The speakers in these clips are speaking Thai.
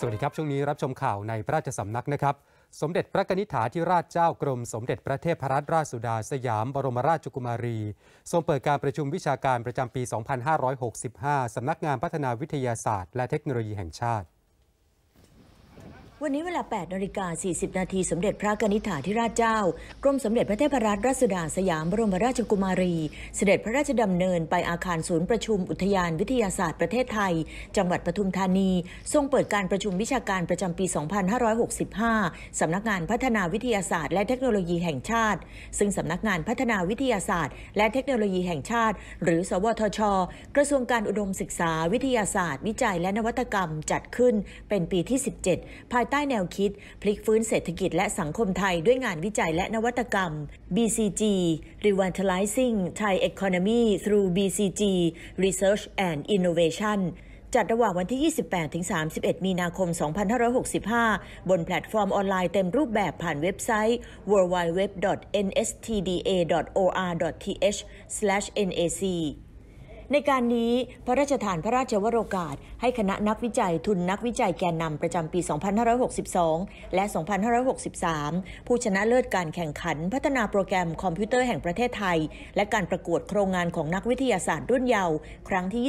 สวัสดีครับ ช่วงนี้ รับชมข่าวในพระราชสำนักนะครับ สมเด็จพระนิธิถาธิราชเจ้ากรม สมเด็จพระเทพรัตนราชสุดาสยามบรมราชกุมารีทรงเปิดการประชุมวิชาการประจำปี 2565 สำนักงานพัฒนาวิทยาศาสตร์ และเทคโนโลยีแห่งชาติวันนี้เวลา 8 นาฬิกา40 นาที สมเด็จพระกนิษฐาธิราชเจ้า กรมสมเด็จพระเทพรัตนราชสุดาสยามบรมราชกุมารีสเสด็จพระราชดำเนินไปอาคารศูนย์ประชุมอุทยานวิทยาศาสตร์ประเทศไทย จังหวัดปทุมธานี ทรงเปิดการประชุมวิชาการประจำปี 2565 สำนักงานพัฒนาวิทยาศาสตร์และเทคโนโลยีแห่งชาติ ซึ่งสำนักงานพัฒนาวิทยาศาสตร์ และเทคโนโลยีแห่งชาติ หรือ สวทช กระทรวงการอุดมศึกษาวิทยาศาสตร์ วิจัยและนวัตกรรมจัดขึ้นเป็นปีที่ 17 ภายใต้ใต้แนวคิด พลิกฟื้นเศรษฐกิจและสังคมไทยด้วยงานวิจัยและนวัตกรรม BCG Revitalizing Thai Economy through BCG Research and Innovation จัดระหว่างวันที่ 28-31 มีนาคม 2565 บนแพลตฟอร์มออนไลน์เต็มรูปแบบผ่านเว็บไซต์ www.nstda.or.th/nac ในการนี้พระราชทานพระราชวโรกาสให้คณะนักวิจัยทุนนักวิจัยแกนนำประจำปี 2562 และ 2563 ผู้ชนะเลิศการแข่งขัน พัฒนาโปรแกรมคอมพิวเตอร์แห่งประเทศไทย และการประกวดโครงงานของนักวิทยาศาสตร์รุ่นเยาว์ครั้งที่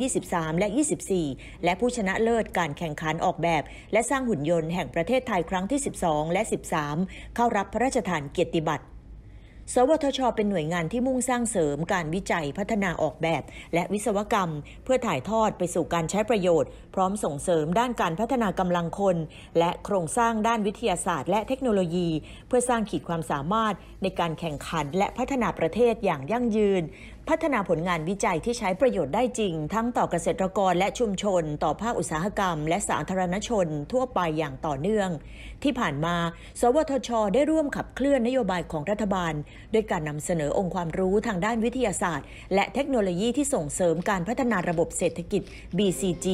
22 23 และ 24 และผู้ชนะเลิศการแข่งขันออกแบบ และสร้างหุ่นยนต์แห่งประเทศไทย ครั้งที่ 12 และ 13 เข้ารับพระราชทานเกียรติบัตรสวทช เป็นหน่วยงานที่มุ่งสร้างเสริมการวิจัยพัฒนาออกแบบและวิศวกรรม เพื่อถ่ายทอดไปสู่การใช้ประโยชน์พร้อมส่งเสริมด้านการพัฒนากำลังคน และโครงสร้างด้านวิทยาศาสตร์ และเทคโนโลยี เพื่อสร้างขีดความสามารถในการแข่งขันและพัฒนาประเทศอย่างยั่งยืนพัฒนาผลงานวิจัยที่ใช้ประโยชน์ได้จริงทั้งต่อเกษตรกรและชุมชนต่อภาคอุตสาหกรรมและสาธารณชนทั่วไปอย่างต่อเนื่องที่ผ่านมา สวทช ได้ร่วมขับเคลื่อนนโยบายของรัฐบาลด้วยการนำเสนอองค์ความรู้ทางด้านวิทยาศาสตร์และเทคโนโลยีที่ส่งเสริมการพัฒนาระบบเศรษฐกิจ BCG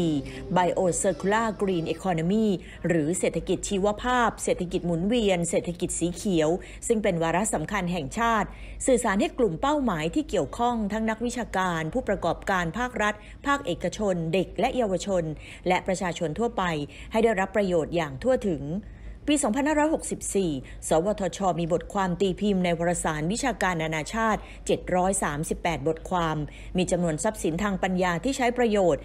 Bio Circular Green Economy หรือเศรษฐกิจชีวภาพ เศรษฐกิจหมุนเวียนเศรษฐกิจสีเขียว ซึ่งเป็นวาระสำคัญแห่งชาติ สื่อสารให้กลุ่มเป้าหมายที่เกี่ยวข้องทั้งนักวิชาการ ผู้ประกอบการภาครัฐ ภาคเอกชน เด็กและเยาวชน และประชาชนทั่วไป ให้ได้รับประโยชน์อย่างทั่วถึง ปี 2564 สวทช มีบทความตีพิมพ์ในวารสารวิชาการนานาชาติ 738 บทความ มีจำนวนทรัพย์สินทางปัญญาที่ใช้ประโยชน์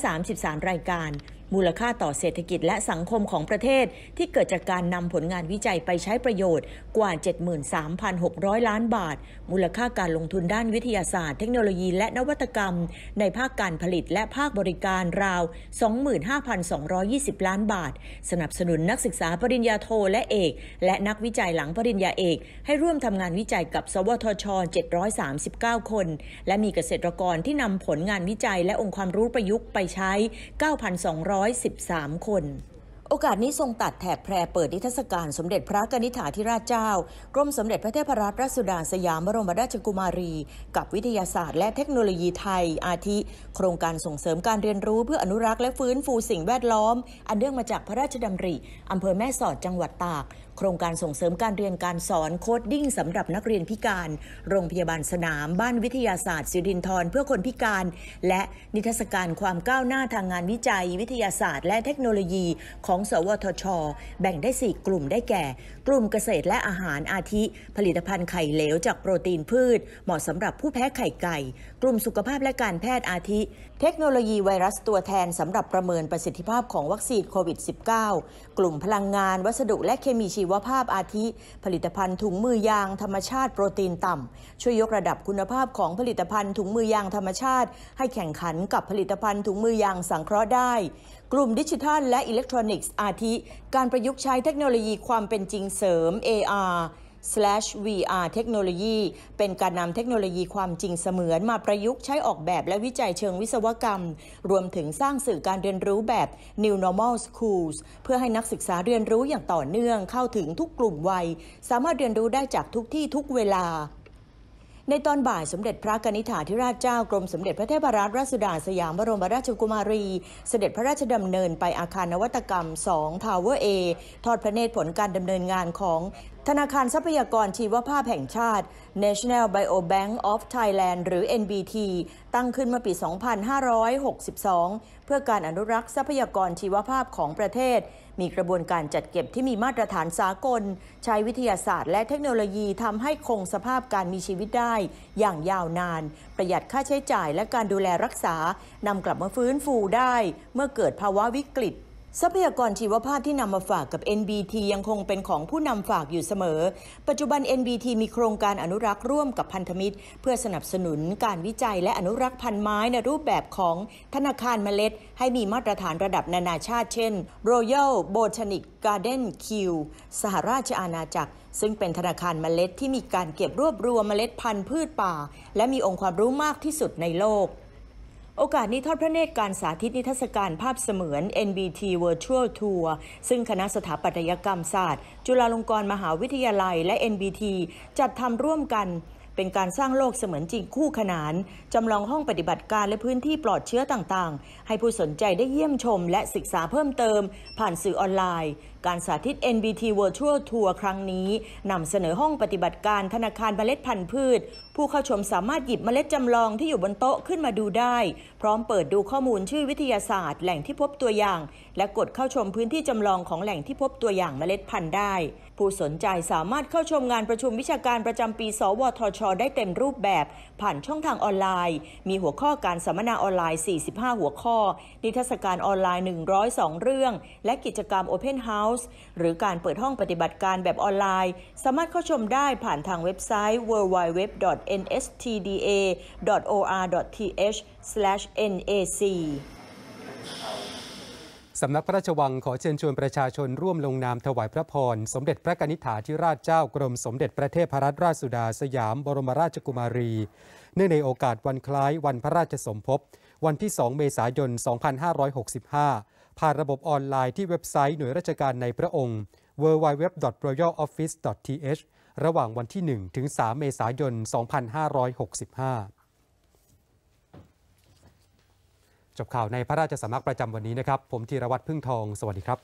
433 รายการมูลค่าต่อเศรษฐกิจและสังคมของประเทศ ที่เกิดจากการนำผลงานวิจัยไปใช้ประโยชน์กว่า 73,600 ล้านบาท มูลค่าการลงทุนด้านวิทยาศาสตร์เทคโนโลยีและนวัตกรรม ในภาคการผลิตและภาคบริการราว 25,220 ล้านบาท สนับสนุนนักศึกษาปริญญาโทและเอก และนักวิจัยหลังปริญญาเอก ให้ร่วมทำงานวิจัยกับ สวทช 739 คน และมีเกษตรกรที่นำผลงานวิจัย และองค์ความรู้ประยุกต์ไปใช้ 9,200 1 1 3 คนโอกาสนี้ทรงตัดแถบแพรเปิดนิทรรศการสมเด็จพระกนิษฐาธิราชเจ้ากรมสมเด็จพระเทพรัตนราชสุดาสยามบรมราชกุมารี กับวิทยาศาสตร์และเทคโนโลยีไทยอาทิ โครงการส่งเสริมการเรียนรู้เพื่ออนุรักษ์และฟื้นฟูสิ่งแวดล้อม อันเนื่องมาจากพระราชดำริ อำเภอแม่สอดจังหวัดตากโครงการส่งเสริมการเรียนการสอนโคดดิ้งสำหรับนักเรียนพิการ โรงพยาบาลสนาม บ้านวิทยาศาสตร์สิรินทรเพื่อคนพิการ และนิทรรศการความก้าวหน้าทางงานวิจัย วิทยาศาสตร์ และเทคโนโลยีของของสวทช แบ่งได้ 4 กลุ่มได้แก่ กลุ่มเกษตรและอาหารอาทิ ผลิตภัณฑ์ไข่เหลวจากโปรตีนพืช เหมาะสำหรับผู้แพ้ไข่ไก่ กลุ่มสุขภาพและการแพทย์อาทิ เทคโนโลยีไวรัสตัวแทนสำหรับประเมินประสิทธิภาพของวัคซีนโควิด -19 กลุ่มพลังงานวัสดุและเคมีชีวภาพอาทิ ผลิตภัณฑ์ถุงมือยาง ธรรมชาติโปรตีนต่ำช่วยยกระดับคุณภาพของผลิตภัณฑ์ถุงมือยางธรรมชาติ ให้แข่งขันกับผลิตภัณฑ์ถุงมือยางสังเคราะห์ได้กลุ่มดิจิทัลและอิเล็กทรอนิกส์อาทิ การประยุกต์ใช้เทคโนโลยีความเป็นจริงเสริม AR VR เทคโนโลยีเป็นการนำเทคโนโลยีความจริงเสมือนมาประยุกต์ใช้ออกแบบและวิจัยเชิงวิศวกรรม รวมถึงสร้างสื่อการเรียนรู้แบบ New Normal Schools เพื่อให้นักศึกษาเรียนรู้อย่างต่อเนื่อง เข้าถึงทุกกลุ่มวัย สามารถเรียนรู้ได้จากทุกที่ทุกเวลาในตอนบ่ายสมเด็จพระกนิษฐาธิราชเจ้ากรมสมเด็จพระเทพรัตนราชสุดาสยามบรมราชกุมารี เสด็จพระราชดำเนิน ไปอาคารนวัตกรรม2 Tower A ทอดพระเนตรผลการดำเนินงานของธนาคารทรัพยากรชีวภาพแห่งชาติ National Biobank of Thailand หรือ NBT ตั้งขึ้นมาปี 2562 เพื่อการอนุรักษ์ทรัพยากรชีวภาพของประเทศ มีกระบวนการจัดเก็บที่มีมาตรฐานสากล ใช้วิทยาศาสตร์และเทคโนโลยีทำให้คงสภาพการมีชีวิตได้อย่างยาวนาน ประหยัดค่าใช้จ่ายและการดูแลรักษา นำกลับมาฟื้นฟูได้ เมื่อเกิดภาวะวิกฤตทรัพยากรชีวภาพที่นำมาฝากกับ NBT ยังคงเป็นของผู้นำฝากอยู่เสมอ ปัจจุบัน NBT มีโครงการอนุรักษ์ร่วมกับพันธมิตรเพื่อสนับสนุนการวิจัยและอนุรักษ์พันธุ์ไม้ในรูปแบบของธนาคารเมล็ดให้มีมาตรฐานระดับนานาชาติเช่น Royal Botanic Garden Q สหราชอาณาจักรซึ่งเป็นธนาคารเมล็ดที่มีการเก็บรวบรวมเมล็ดพันธุ์พืชป่าและมีองค์ความรู้มากที่สุดในโลกโอกาสนี้ทอดพระเนตรการสาธิตนิทรรศการภาพเสมือน NBT Virtual Tour ซึ่งคณะสถาปัตยกรรมศาสตร์ จุฬาลงกรณ์มหาวิทยาลัยและ NBT จัดทำร่วมกัน เป็นการสร้างโลกเสมือนจริงคู่ขนานจำลองห้องปฏิบัติการและพื้นที่ปลอดเชื้อต่างๆ ให้ผู้สนใจได้เยี่ยมชมและศึกษาเพิ่มเติมผ่านสื่อออนไลน์การสาธิต NBT Virtual Tour ครั้งนี้นำเสนอห้องปฏิบัติการธนาคารเมล็ดพันธุ์พืช ผู้เข้าชมสามารถหยิบเมล็ดจำลองที่อยู่บนโต๊ะขึ้นมาดูได้ พร้อมเปิดดูข้อมูลชื่อวิทยาศาสตร์แหล่งที่พบตัวอย่าง และกดเข้าชมพื้นที่จำลองของแหล่งที่พบตัวอย่างเมล็ดพันธุ์ได้ ผู้สนใจสามารถเข้าชมงานประชุมวิชาการประจำปี สวทช ได้เต็มรูปแบบผ่านช่องทางออนไลน์ มีหัวข้อการสัมมนาออนไลน์ 45 หัวข้อ นิทรรศการออนไลน์ 102 เรื่อง และกิจกรรม Open House House หรือการเปิดห้องปฏิบัติการแบบออนไลน์ สามารถเข้าชมได้ผ่านทางเว็บไซต์ www.nstda.or.th/nac สำนักพระราชวังขอเชิญชวนประชาชนร่วมลงนามถวายพระพร สมเด็จพระกนิษฐาธิราชเจ้ากรมสมเด็จพระเทพรัตนราชสุดาสยามบรมราชกุมารี เนื่องในโอกาสวันคล้ายวันพระราชสมภพวันที่ 2 เมษายน 2565ผ่านระบบออนไลน์ที่เว็บไซต์หน่วยราชการในพระองค์ www.royaloffice.th ระหว่างวันที่ 1 ถึง 3 เมษายน 2565 จบข่าวในพระราชสำนักประจำวันนี้นะครับ ผมธีรวัตรพึ่งทอง สวัสดีครับ